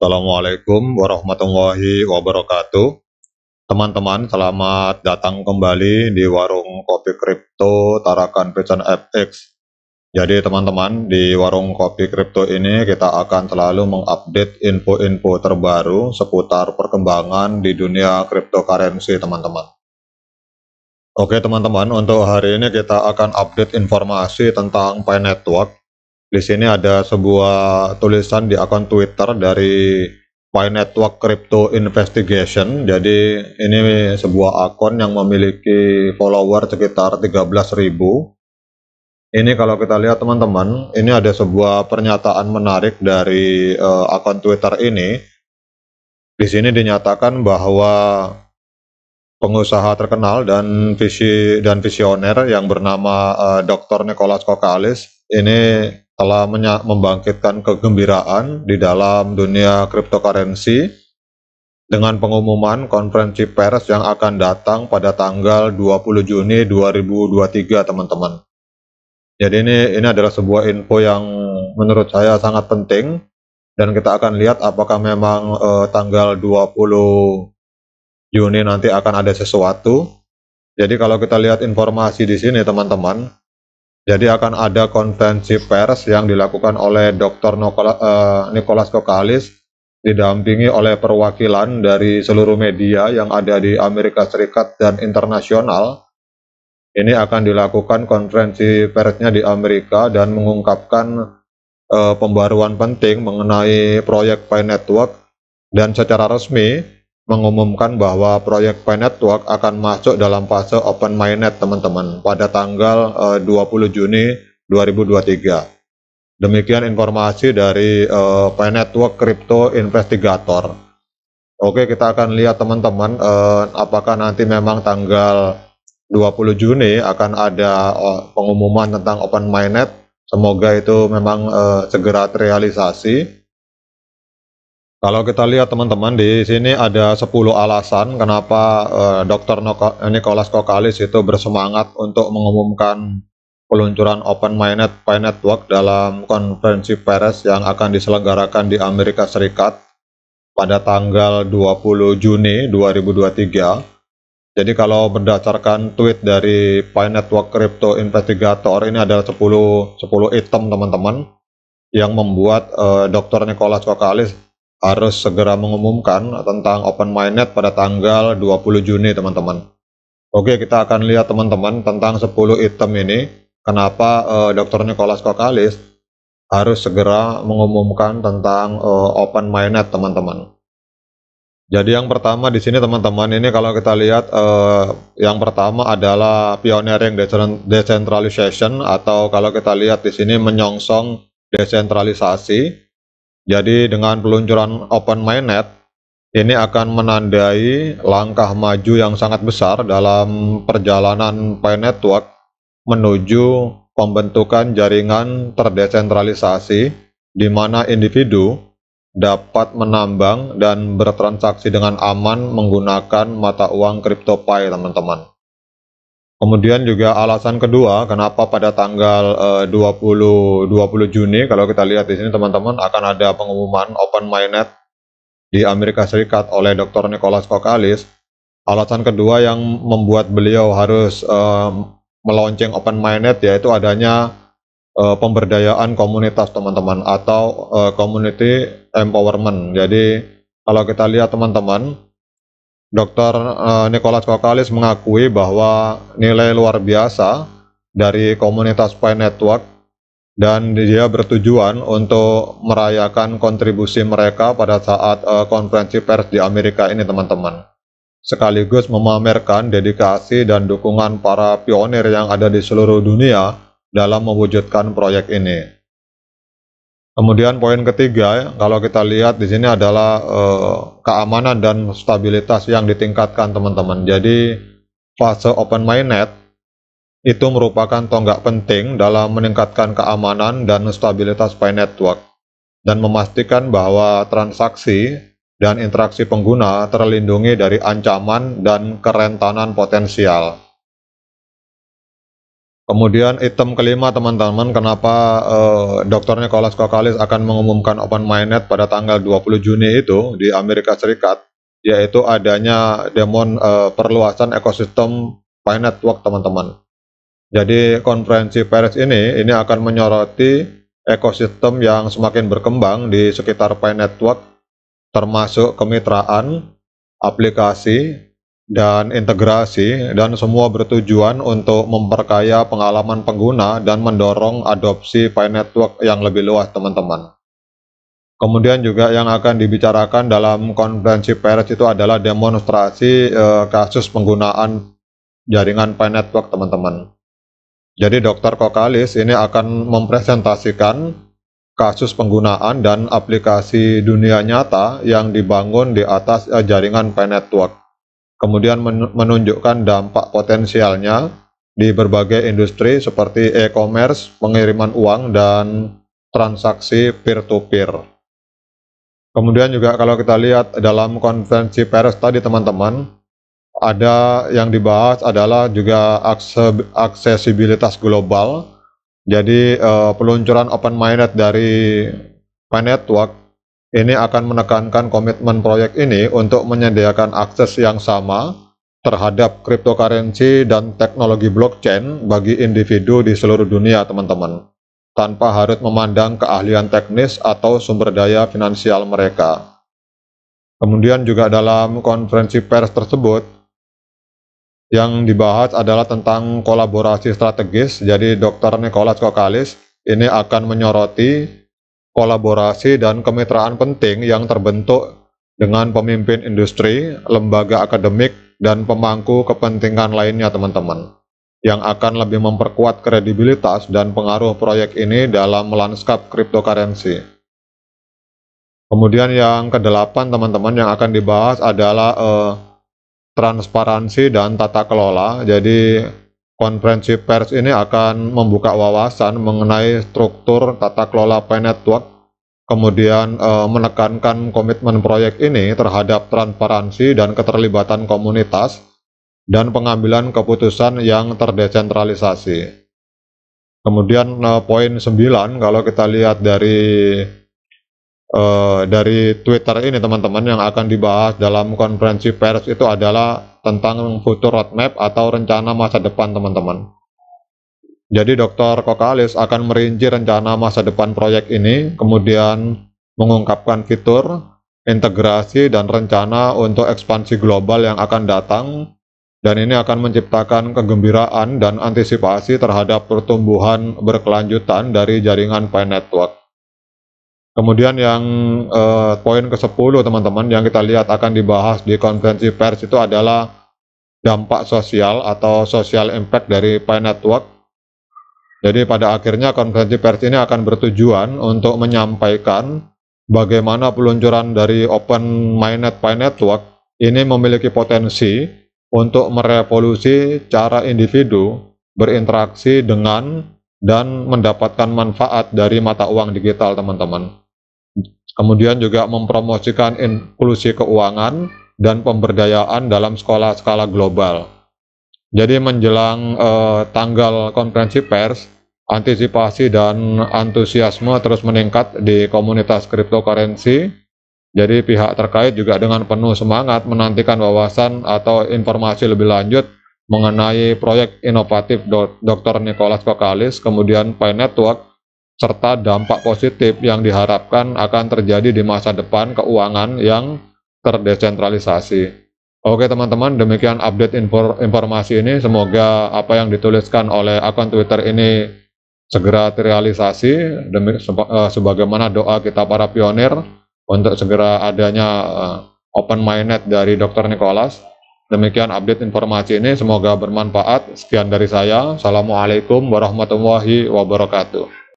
Assalamualaikum warahmatullahi wabarakatuh. Teman-teman, selamat datang kembali di Warung Kopi Kripto Tarakan Pecan FX. Jadi teman-teman, di Warung Kopi Kripto ini kita akan selalu mengupdate info-info terbaru seputar perkembangan di dunia cryptocurrency, teman-teman. Oke teman-teman, untuk hari ini kita akan update informasi tentang Pi Network di sini ada sebuah tulisan di akun Twitter dari Pi Network Crypto Investigation. Jadi ini sebuah akun yang memiliki follower sekitar 13.000. Ini kalau kita lihat teman-teman, ini ada sebuah pernyataan menarik dari uh, akun Twitter ini. Di sini dinyatakan bahwa pengusaha terkenal dan visi dan visioner yang bernama uh, eh, Dr. Nicholas Kokalis ini telah membangkitkan kegembiraan di dalam dunia cryptocurrency dengan pengumuman konferensi pers yang akan datang pada tanggal 20 Juni 2023 teman-teman. Jadi ini ini adalah sebuah info yang menurut saya sangat penting dan kita akan lihat apakah memang eh, tanggal 20 Juni nanti akan ada sesuatu. Jadi kalau kita lihat informasi di sini teman-teman, jadi akan ada konvensi pers yang dilakukan oleh Dr. Eh, Nicholas Kokalis didampingi oleh perwakilan dari seluruh media yang ada di Amerika Serikat dan internasional. Ini akan dilakukan konferensi persnya di Amerika dan mengungkapkan uh, pembaruan penting mengenai proyek Pi Network dan secara resmi mengumumkan bahwa proyek Pi Network akan masuk dalam fase Open Mainnet teman-teman pada tanggal 20 eh, Juni 2023. Demikian informasi dari uh, eh, Pi Network Crypto Investigator. Oke, kita akan lihat teman-teman uh, apakah nanti memang tanggal 20 Juni akan ada uh, pengumuman tentang Open Mainnet. Semoga itu memang uh, segera terrealisasi kalau kita lihat teman-teman di sini ada 10 alasan kenapa uh, eh, Dr. Nicholas Kokalis itu bersemangat untuk mengumumkan peluncuran Open Mainnet Pi Network dalam konferensi Paris yang akan diselenggarakan di Amerika Serikat pada tanggal 20 Juni 2023. Jadi kalau berdasarkan tweet dari Pi Network Crypto Investigator ini adalah 10 10 item teman-teman yang membuat uh, eh, Dr. Nicholas Kokalis harus segera mengumumkan tentang open mainnet pada tanggal 20 Juni teman-teman. Oke, kita akan lihat teman-teman tentang 10 item ini. Kenapa uh, eh, Dr. Nicholas Kokalis harus segera mengumumkan tentang uh, open mainnet teman-teman. Jadi yang pertama di sini teman-teman ini kalau kita lihat eh, yang pertama adalah pioneering decentralization atau kalau kita lihat di sini menyongsong desentralisasi jadi dengan peluncuran Open Mainnet, ini akan menandai langkah maju yang sangat besar dalam perjalanan Pi Network menuju pembentukan jaringan terdesentralisasi di mana individu dapat menambang dan bertransaksi dengan aman menggunakan mata uang kripto Pi, teman-teman. Kemudian juga alasan kedua kenapa pada tanggal uh, 20 20 Juni kalau kita lihat di sini teman-teman akan ada pengumuman Open mainnet di Amerika Serikat oleh Dr. Nicholas Kokalis. Alasan kedua yang membuat beliau harus uh, melonceng Open mainnet yaitu adanya uh, pemberdayaan komunitas teman-teman atau uh, community empowerment. Jadi kalau kita lihat teman-teman Dr. Eh, Nicholas Kokalis mengakui bahwa nilai luar biasa dari komunitas Pi Network dan dia bertujuan untuk merayakan kontribusi mereka pada saat uh, konferensi pers di Amerika ini teman-teman. Sekaligus memamerkan dedikasi dan dukungan para pionir yang ada di seluruh dunia dalam mewujudkan proyek ini. Kemudian poin ketiga, kalau kita lihat di sini adalah eh, keamanan dan stabilitas yang ditingkatkan teman-teman. Jadi fase open mainnet itu merupakan tonggak penting dalam meningkatkan keamanan dan stabilitas pay Network dan memastikan bahwa transaksi dan interaksi pengguna terlindungi dari ancaman dan kerentanan potensial. Kemudian item kelima teman-teman, kenapa uh, eh, Dr. Nicholas Kokalis akan mengumumkan open mainnet pada tanggal 20 Juni itu di Amerika Serikat, yaitu adanya demon uh, perluasan ekosistem Pi Network teman-teman. Jadi konferensi Paris ini, ini akan menyoroti ekosistem yang semakin berkembang di sekitar Pi Network, termasuk kemitraan, aplikasi, dan integrasi dan semua bertujuan untuk memperkaya pengalaman pengguna dan mendorong adopsi Pi Network yang lebih luas teman-teman. Kemudian juga yang akan dibicarakan dalam konferensi pers itu adalah demonstrasi eh, kasus penggunaan jaringan Pi Network teman-teman. Jadi Dr. Kokalis ini akan mempresentasikan kasus penggunaan dan aplikasi dunia nyata yang dibangun di atas eh, jaringan Pi Network kemudian menunjukkan dampak potensialnya di berbagai industri seperti e-commerce, pengiriman uang, dan transaksi peer-to-peer. Kemudian juga kalau kita lihat dalam konvensi pers tadi teman-teman, ada yang dibahas adalah juga aksesibilitas global. Jadi eh, peluncuran open minded dari Panet ini akan menekankan komitmen proyek ini untuk menyediakan akses yang sama terhadap cryptocurrency dan teknologi blockchain bagi individu di seluruh dunia, teman-teman, tanpa harus memandang keahlian teknis atau sumber daya finansial mereka. Kemudian juga dalam konferensi pers tersebut, yang dibahas adalah tentang kolaborasi strategis, jadi Dr. Nicholas Kokalis ini akan menyoroti kolaborasi dan kemitraan penting yang terbentuk dengan pemimpin industri, lembaga akademik, dan pemangku kepentingan lainnya teman-teman yang akan lebih memperkuat kredibilitas dan pengaruh proyek ini dalam lanskap cryptocurrency. Kemudian yang kedelapan teman-teman yang akan dibahas adalah eh, transparansi dan tata kelola. Jadi Konferensi pers ini akan membuka wawasan mengenai struktur tata kelola P Network, kemudian e, menekankan komitmen proyek ini terhadap transparansi dan keterlibatan komunitas, dan pengambilan keputusan yang terdesentralisasi. Kemudian e, poin 9, kalau kita lihat dari uh, dari Twitter ini teman-teman yang akan dibahas dalam konferensi pers itu adalah tentang futur roadmap atau rencana masa depan teman-teman. Jadi Dr. Kokalis akan merinci rencana masa depan proyek ini, kemudian mengungkapkan fitur, integrasi, dan rencana untuk ekspansi global yang akan datang, dan ini akan menciptakan kegembiraan dan antisipasi terhadap pertumbuhan berkelanjutan dari jaringan Pi Network. Kemudian yang eh, poin ke-10 teman-teman yang kita lihat akan dibahas di konvensi pers itu adalah dampak sosial atau social impact dari Pi Network. Jadi pada akhirnya konvensi pers ini akan bertujuan untuk menyampaikan bagaimana peluncuran dari Open Mainnet Pi Network ini memiliki potensi untuk merevolusi cara individu berinteraksi dengan dan mendapatkan manfaat dari mata uang digital teman-teman. Kemudian juga mempromosikan inklusi keuangan dan pemberdayaan dalam sekolah skala global. Jadi menjelang eh, tanggal konferensi pers, antisipasi dan antusiasme terus meningkat di komunitas cryptocurrency. Jadi pihak terkait juga dengan penuh semangat menantikan wawasan atau informasi lebih lanjut mengenai proyek inovatif Dr. Nicholas Kokalis, kemudian Pi Network, serta dampak positif yang diharapkan akan terjadi di masa depan keuangan yang terdesentralisasi. Oke teman-teman, demikian update infor informasi ini. Semoga apa yang dituliskan oleh akun Twitter ini segera terrealisasi demi seba, eh, sebagaimana doa kita para pionir untuk segera adanya eh, open minded dari Dr. Nicholas. Demikian update informasi ini, semoga bermanfaat. Sekian dari saya. Assalamualaikum warahmatullahi wabarakatuh.